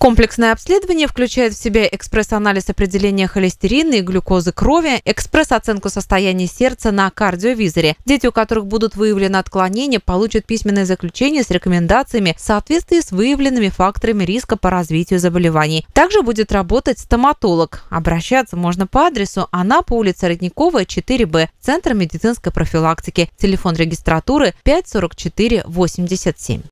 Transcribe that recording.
Комплексное обследование включает в себя экспресс-анализ определения холестерина и глюкозы крови, экспресс-оценку состояния сердца на кардиовизоре. Дети, у которых будут выявлены отклонения, получат письменное заключение с рекомендациями в соответствии с выявленными факторами риска по развитию заболеваний. Также будет работать стоматолог. Обращаться можно по адресу она по улице Родниковая, 4Б, Центр медицинской профилактики. Телефон регистратуры 54487.